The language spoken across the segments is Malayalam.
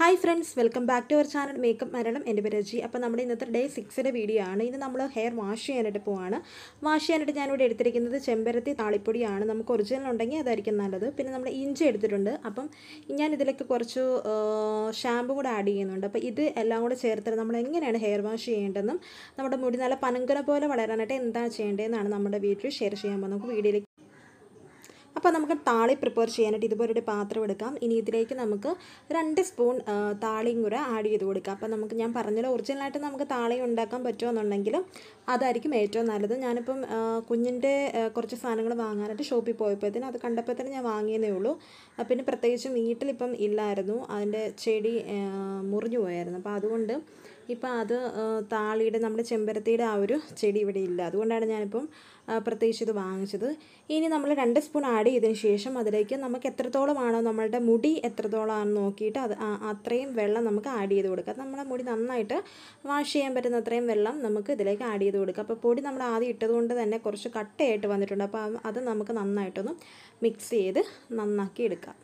hi friends welcome back to our channel makeup മരണം എൻ്റെ പേര് രജി അപ്പോൾ നമ്മുടെ ഇന്നത്തെ ഡേ സിക്സിൻ്റെ വീഡിയോ ആണ് ഇന്ന് നമ്മൾ ഹെയർ വാഷ് ചെയ്യാനായിട്ട് പോവാണ് വാഷ് ചെയ്യാനായിട്ട് ഞാനിവിടെ എടുത്തിരിക്കുന്നത് ചെമ്പരത്തി താളിപ്പൊടിയാണ് നമുക്ക് ഒറിജിനൽ ഉണ്ടെങ്കിൽ അതായിരിക്കും നല്ലത് പിന്നെ നമ്മൾ ഇഞ്ചി എടുത്തിട്ടുണ്ട് അപ്പം ഞാൻ ഇതിലേക്ക് കുറച്ച് ഷാമ്പു കൂടെ ആഡ് ചെയ്യുന്നുണ്ട് അപ്പോൾ ഇത് എല്ലാം കൂടെ ചേർത്തിട്ട് നമ്മൾ എങ്ങനെയാണ് ഹെയർ വാഷ് ചെയ്യേണ്ടതെന്നും നമ്മുടെ മുടി നല്ല പനങ്കന പോലെ വളരാനായിട്ട് എന്താണ് ചെയ്യേണ്ടതെന്നാണ് നമ്മുടെ വീട്ടിൽ ഷെയർ ചെയ്യാൻ പോകുന്നത് നമുക്ക് വീഡിയോയിലേക്ക് അപ്പോൾ നമുക്ക് താളി പ്രിപ്പയർ ചെയ്യാനായിട്ട് ഇതുപോലൊരു പാത്രം എടുക്കാം ഇനി ഇതിലേക്ക് നമുക്ക് രണ്ട് സ്പൂൺ താളിയും കൂടെ ആഡ് ചെയ്ത് കൊടുക്കാം അപ്പോൾ നമുക്ക് ഞാൻ പറഞ്ഞല്ലോ ഒറിജിനലായിട്ട് നമുക്ക് താളി ഉണ്ടാക്കാൻ പറ്റുമെന്നുണ്ടെങ്കിൽ അതായിരിക്കും ഏറ്റവും നല്ലത് ഞാനിപ്പം കുഞ്ഞിൻ്റെ കുറച്ച് സാധനങ്ങൾ വാങ്ങാനായിട്ട് ഷോപ്പിൽ പോയപ്പോഴത്തേന് അത് കണ്ടപ്പോഴത്തേന് ഞാൻ വാങ്ങിയതേ ഉള്ളൂ പിന്നെ പ്രത്യേകിച്ചും വീട്ടിലിപ്പം ഇല്ലായിരുന്നു അതിൻ്റെ ചെടി മുറിഞ്ഞു പോയായിരുന്നു അപ്പോൾ അതുകൊണ്ട് ഇപ്പം അത് താളിയുടെ നമ്മുടെ ചെമ്പരത്തിയുടെ ആ ഒരു ചെടി ഇവിടെ ഇല്ല അതുകൊണ്ടാണ് ഞാനിപ്പം പ്രത്യേകിച്ച് ഇത് വാങ്ങിച്ചത് ഇനി നമ്മൾ രണ്ട് സ്പൂൺ ആഡ് ചെയ്തതിന് ശേഷം അതിലേക്ക് നമുക്ക് എത്രത്തോളമാണോ നമ്മളുടെ മുടി എത്രത്തോളമാണെന്ന് നോക്കിയിട്ട് അത് അത്രയും വെള്ളം നമുക്ക് ആഡ് ചെയ്ത് കൊടുക്കുക നമ്മുടെ മുടി നന്നായിട്ട് വാഷ് ചെയ്യാൻ പറ്റുന്ന അത്രയും വെള്ളം നമുക്ക് ഇതിലേക്ക് ആഡ് ചെയ്ത് കൊടുക്കുക അപ്പോൾ പൊടി നമ്മൾ ആദ്യം ഇട്ടതുകൊണ്ട് തന്നെ കുറച്ച് കട്ടയായിട്ട് വന്നിട്ടുണ്ട് അപ്പോൾ അത് നമുക്ക് നന്നായിട്ടൊന്ന് മിക്സ് ചെയ്ത് നന്നാക്കി എടുക്കാം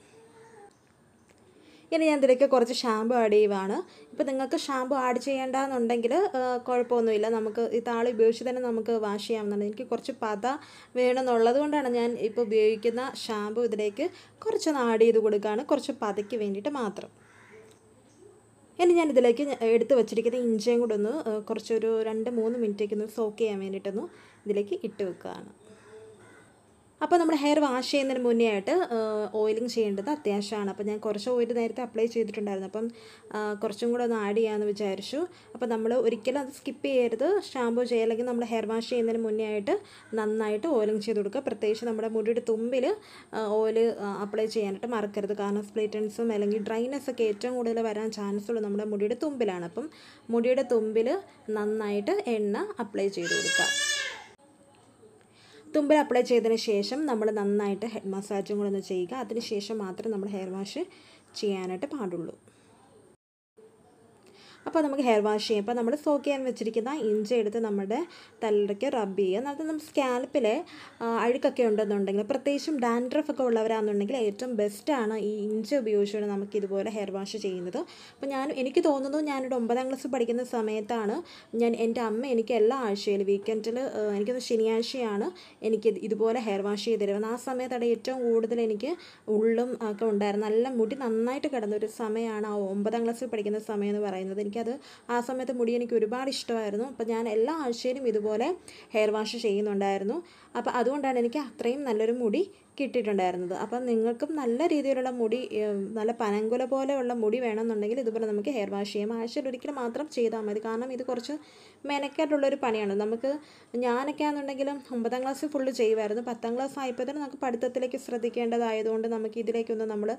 ഇനി ഞാൻ ഇതിലേക്ക് കുറച്ച് ഷാമ്പു ആഡ് ചെയ്യുവാണ് ഇപ്പോൾ നിങ്ങൾക്ക് ഷാമ്പു ആഡ് ചെയ്യേണ്ടതെന്നുണ്ടെങ്കിൽ കുഴപ്പമൊന്നുമില്ല നമുക്ക് ഈ താളി ഉപയോഗിച്ച് തന്നെ നമുക്ക് വാഷ് ചെയ്യാവുന്നതാണ് എനിക്ക് കുറച്ച് പത വേണമെന്നുള്ളത് കൊണ്ടാണ് ഞാൻ ഇപ്പോൾ ഉപയോഗിക്കുന്ന ഷാമ്പു ഇതിലേക്ക് കുറച്ചൊന്ന് ആഡ് ചെയ്ത് കൊടുക്കുകയാണ് കുറച്ച് പതയ്ക്ക് വേണ്ടിയിട്ട് മാത്രം ഇനി ഞാൻ ഇതിലേക്ക് എടുത്ത് വെച്ചിരിക്കുന്ന ഇഞ്ചിയും കൂടെ ഒന്ന് കുറച്ചൊരു രണ്ട് മൂന്ന് മിനിറ്റേക്ക് ഒന്ന് സോക്ക് ചെയ്യാൻ വേണ്ടിയിട്ടൊന്ന് ഇതിലേക്ക് ഇട്ട് വെക്കുകയാണ് അപ്പോൾ നമ്മൾ ഹെയർ വാഷ് ചെയ്യുന്നതിന് മുന്നേ ആയിട്ട് ഓയിലിംഗ് ചെയ്യേണ്ടത് അത്യാവശ്യമാണ് അപ്പോൾ ഞാൻ കുറച്ച് ഓയിൽ നേരത്തെ അപ്ലൈ ചെയ്തിട്ടുണ്ടായിരുന്നു അപ്പം കുറച്ചും കൂടെ ഒന്ന് ആഡ് ചെയ്യാമെന്ന് വിചാരിച്ചു അപ്പോൾ നമ്മൾ ഒരിക്കലും അത് സ്കിപ്പ് ചെയ്യരുത് ഷാമ്പൂ ചെയ്യുക അല്ലെങ്കിൽ നമ്മൾ ഹെയർ വാഷ് ചെയ്യുന്നതിന് മുന്നേ ആയിട്ട് നന്നായിട്ട് ഓയിലിംഗ് ചെയ്ത് കൊടുക്കുക പ്രത്യേകിച്ച് നമ്മുടെ മുടിയുടെ തുമ്പിൽ ഓയിൽ അപ്ലൈ ചെയ്യാനായിട്ട് മറക്കരുത് കാരണം സ്പ്ലിറ്റൻസും അല്ലെങ്കിൽ ഡ്രൈനസ് ഒക്കെ ഏറ്റവും കൂടുതൽ വരാൻ ചാൻസ് ഉള്ളത് നമ്മുടെ മുടിയുടെ തുമ്പിലാണ് അപ്പം മുടിയുടെ തുമ്പിൽ നന്നായിട്ട് എണ്ണ അപ്ലൈ ചെയ്ത് കൊടുക്കുക തുമ്പൽ അപ്ലൈ ചെയ്തതിന് ശേഷം നമ്മൾ നന്നായിട്ട് ഹെഡ് മസാജും കൂടെ ഒന്ന് ചെയ്യുക അതിന് ശേഷം മാത്രമേ നമ്മൾ ഹെയർ വാഷ് ചെയ്യാനായിട്ട് പാടുള്ളൂ അപ്പോൾ നമുക്ക് ഹെയർ വാഷ് ചെയ്യാം അപ്പോൾ നമ്മൾ സോക്ക് ചെയ്യാൻ വെച്ചിരിക്കുന്ന ഇഞ്ചി എടുത്ത് നമ്മുടെ തലയ്ക്ക് റബ്ബ് ചെയ്യുക എന്നിട്ട് നമ്മൾ സ്കാൽപ്പിലെ അഴുക്കൊക്കെ ഉണ്ടെന്നുണ്ടെങ്കിൽ പ്രത്യേകിച്ചും ഡാൻഡ്രഫ് ഒക്കെ ഉള്ളവരാണെന്നുണ്ടെങ്കിൽ ഏറ്റവും ബെസ്റ്റാണ് ഈ ഇഞ്ചി ഉപയോഗിച്ചുകൊണ്ട് നമുക്ക് ഇതുപോലെ ഹെയർ വാഷ് ചെയ്യുന്നത് അപ്പോൾ ഞാൻ എനിക്ക് തോന്നുന്നു ഞാനൊരു ഒമ്പതാം ക്ലാസ് പഠിക്കുന്ന സമയത്താണ് ഞാൻ എൻ്റെ അമ്മ എനിക്ക് എല്ലാ ആഴ്ചയിലും വീക്കെൻഡിൽ എനിക്കൊന്ന് ശനിയാഴ്ചയാണ് എനിക്ക് ഇതുപോലെ ഹെയർ വാഷ് ചെയ്ത് തരുന്നത് ആ സമയത്താണ് ഏറ്റവും കൂടുതൽ എനിക്ക് ഉള്ളും ഒക്കെ ഉണ്ടായിരുന്നു നല്ല മുടി നന്നായിട്ട് കിടന്നൊരു ഒരു സമയമാണ് ആ ഒമ്പതാം ക്ലാസ്സിൽ പഠിക്കുന്ന സമയം എന്ന് പറയുന്നത് എനിക്കത് ആ സമയത്ത് മുടി എനിക്ക് ഒരുപാട് ഇഷ്ടമായിരുന്നു അപ്പം ഞാൻ എല്ലാ ആഴ്ചയിലും ഇതുപോലെ ഹെയർ വാഷ് ചെയ്യുന്നുണ്ടായിരുന്നു അപ്പം അതുകൊണ്ടാണ് എനിക്ക് അത്രയും നല്ലൊരു മുടി കിട്ടിയിട്ടുണ്ടായിരുന്നത് അപ്പം നിങ്ങൾക്കും നല്ല രീതിയിലുള്ള മുടി നല്ല പനങ്കുല പോലെയുള്ള മുടി വേണമെന്നുണ്ടെങ്കിൽ ഇതുപോലെ നമുക്ക് ഹെയർ വാഷ് ചെയ്യാം ആഴ്ചയിൽ ഒരിക്കൽ മാത്രം ചെയ്താൽ മതി കാരണം ഇത് കുറച്ച് മെനക്കായിട്ടുള്ളൊരു പണിയാണ് നമുക്ക് ഞാനൊക്കെ ആണെന്നുണ്ടെങ്കിലും ഒമ്പതാം ക്ലാസ്സിൽ ഫുള്ള് ചെയ്യുമായിരുന്നു പത്താം ക്ലാസ് ആയപ്പോഴത്തേനും നമുക്ക് പഠിത്തത്തിലേക്ക് ശ്രദ്ധിക്കേണ്ടതായതുകൊണ്ട് നമുക്ക് ഇതിലേക്കൊന്നും നമ്മൾ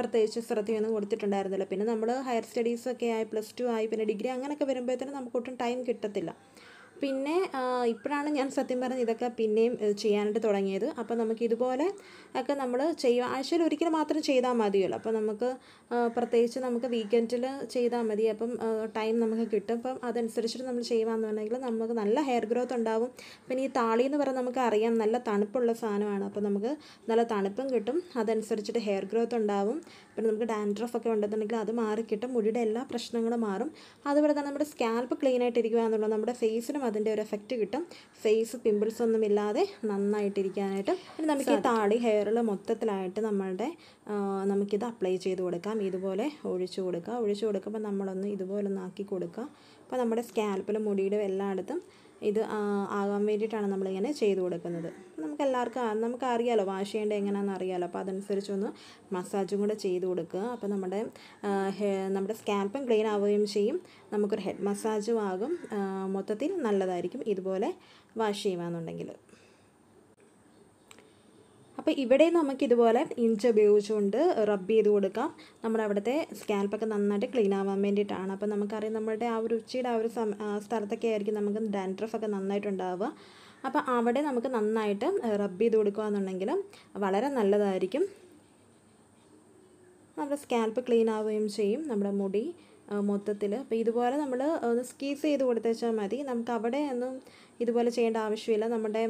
പ്രത്യേകിച്ച് ശ്രദ്ധയൊന്നും കൊടുത്തിട്ടുണ്ടായിരുന്നില്ല പിന്നെ നമ്മൾ ഹയർ സ്റ്റഡീസൊക്കെ ആയി പ്ലസ് ടു ആയി പിന്നെ ഡിഗ്രി അങ്ങനെയൊക്കെ വരുമ്പോഴത്തേനും നമുക്ക് ഒട്ടും ടൈം കിട്ടത്തില്ല പിന്നെ ഇപ്പോഴാണ് ഞാൻ സത്യം പറഞ്ഞ് ഇതൊക്കെ പിന്നെയും ചെയ്യാനായിട്ട് തുടങ്ങിയത് അപ്പോൾ നമുക്ക് ഇതുപോലെ ഒക്കെ നമ്മൾ ചെയ്യുക ആഴ്ചയിൽ ഒരിക്കലും മാത്രം ചെയ്താൽ മതിയല്ലോ അപ്പോൾ നമുക്ക് പ്രത്യേകിച്ച് നമുക്ക് വീക്കെൻഡിൽ ചെയ്താൽ മതി അപ്പം ടൈം നമുക്ക് കിട്ടും അപ്പം അതനുസരിച്ചിട്ട് നമ്മൾ പറഞ്ഞെങ്കിൽ നമുക്ക് നല്ല ഹെയർ ഗ്രോത്ത് ഉണ്ടാവും പിന്നെ ഈ താളി എന്ന് പറഞ്ഞാൽ നമുക്ക് അറിയാം നല്ല തണുപ്പുള്ള സാധനമാണ് അപ്പോൾ നമുക്ക് നല്ല തണുപ്പും കിട്ടും അതനുസരിച്ചിട്ട് ഹെയർ ഗ്രോത്ത് ഉണ്ടാവും പിന്നെ നമുക്ക് ഡാൻഡ്രഫ് ഒക്കെ ഉണ്ടെന്നുണ്ടെങ്കിൽ അത് മാറിക്കിട്ടും മുടിയുടെ എല്ലാ പ്രശ്നങ്ങളും മാറും അതുപോലെ തന്നെ നമ്മുടെ സ്കാൽപ്പ് ക്ലീൻ ആയിട്ടിരിക്കുക എന്നുള്ളത് നമ്മുടെ ഫേസിന് അതിൻ്റെ ഒരു എഫക്റ്റ് കിട്ടും ഫേസ് പിമ്പിൾസ് ഒന്നും ഇല്ലാതെ നന്നായിട്ടിരിക്കാനായിട്ട് പിന്നെ നമുക്ക് ഈ താടി ഹെയറിൽ മൊത്തത്തിലായിട്ട് നമ്മളുടെ നമുക്കിത് അപ്ലൈ ചെയ്ത് കൊടുക്കാം ഇതുപോലെ ഒഴിച്ചു കൊടുക്കുക ഒഴിച്ചു കൊടുക്കുമ്പോൾ നമ്മളൊന്ന് ഇതുപോലെ ഒന്ന് കൊടുക്കുക അപ്പോൾ നമ്മുടെ സ്കാൽപ്പിലും മുടിയുടെ എല്ലായിടത്തും ഇത് ആകാൻ വേണ്ടിയിട്ടാണ് നമ്മളിങ്ങനെ ചെയ്ത് കൊടുക്കുന്നത് നമുക്ക് എല്ലാവർക്കും നമുക്ക് അറിയാലോ വാഷ് ചെയ്യേണ്ടത് എങ്ങനെയാണെന്ന് അറിയാലോ അപ്പോൾ അതനുസരിച്ചൊന്ന് മസാജും കൂടെ ചെയ്ത് കൊടുക്കുക അപ്പോൾ നമ്മുടെ നമ്മുടെ സ്കാൽപ്പും ക്ലീൻ ആവുകയും ചെയ്യും നമുക്കൊരു ഹെഡ് മസാജും ആകും മൊത്തത്തിൽ നല്ലതായിരിക്കും ഇതുപോലെ വാഷ് ചെയ്യുകയാണെന്നുണ്ടെങ്കിൽ അപ്പോൾ ഇവിടെ നമുക്ക് ഇതുപോലെ ഇഞ്ച് ഉപയോഗിച്ചുകൊണ്ട് റബ്ബ് ചെയ്ത് കൊടുക്കാം നമ്മുടെ അവിടുത്തെ സ്കാൽപ്പൊക്കെ നന്നായിട്ട് ക്ലീൻ ആവാൻ വേണ്ടിയിട്ടാണ് അപ്പോൾ നമുക്കറിയാം നമ്മുടെ ആ ഒരു ഉച്ചയുടെ ആ ഒരു സ്ഥലത്തൊക്കെ ആയിരിക്കും നമുക്ക് ഡാൻഡ്രഫൊക്കെ നന്നായിട്ടുണ്ടാവുക അപ്പോൾ അവിടെ നമുക്ക് നന്നായിട്ട് റബ്ബ് ചെയ്ത് കൊടുക്കുക എന്നുണ്ടെങ്കിൽ വളരെ നല്ലതായിരിക്കും നമ്മുടെ സ്കാൽപ്പ് ക്ലീൻ ആവുകയും ചെയ്യും നമ്മുടെ മുടി മൊത്തത്തിൽ അപ്പോൾ ഇതുപോലെ നമ്മൾ ഒന്ന് സ്കീസ് ചെയ്ത് കൊടുത്തേച്ചാൽ മതി നമുക്ക് അവിടെ ഒന്നും ഇതുപോലെ ചെയ്യേണ്ട ആവശ്യമില്ല നമ്മുടെ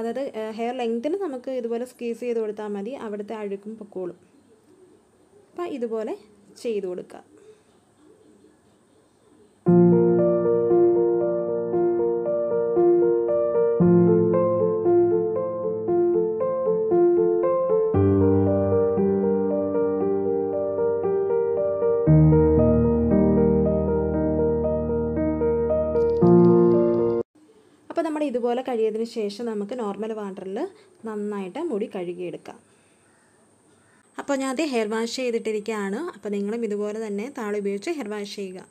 അതായത് ഹെയർ ലെങ്ത്തിന് നമുക്ക് ഇതുപോലെ സ്കീസ് ചെയ്ത് കൊടുത്താൽ മതി അവിടുത്തെ അഴുക്കും പൊക്കോളും അപ്പോൾ ഇതുപോലെ ചെയ്ത് കൊടുക്കുക ഇതുപോലെ കഴിയതിന് ശേഷം നമുക്ക് നോർമൽ വാട്ടറിൽ നന്നായിട്ട് മുടി കഴുകിയെടുക്കാം അപ്പോൾ ഞാൻ അത് ഹെയർ വാഷ് ചെയ്തിട്ടിരിക്കുകയാണ് അപ്പോൾ നിങ്ങളും ഇതുപോലെ തന്നെ താളുപയോഗിച്ച് ഹെയർ വാഷ് ചെയ്യുക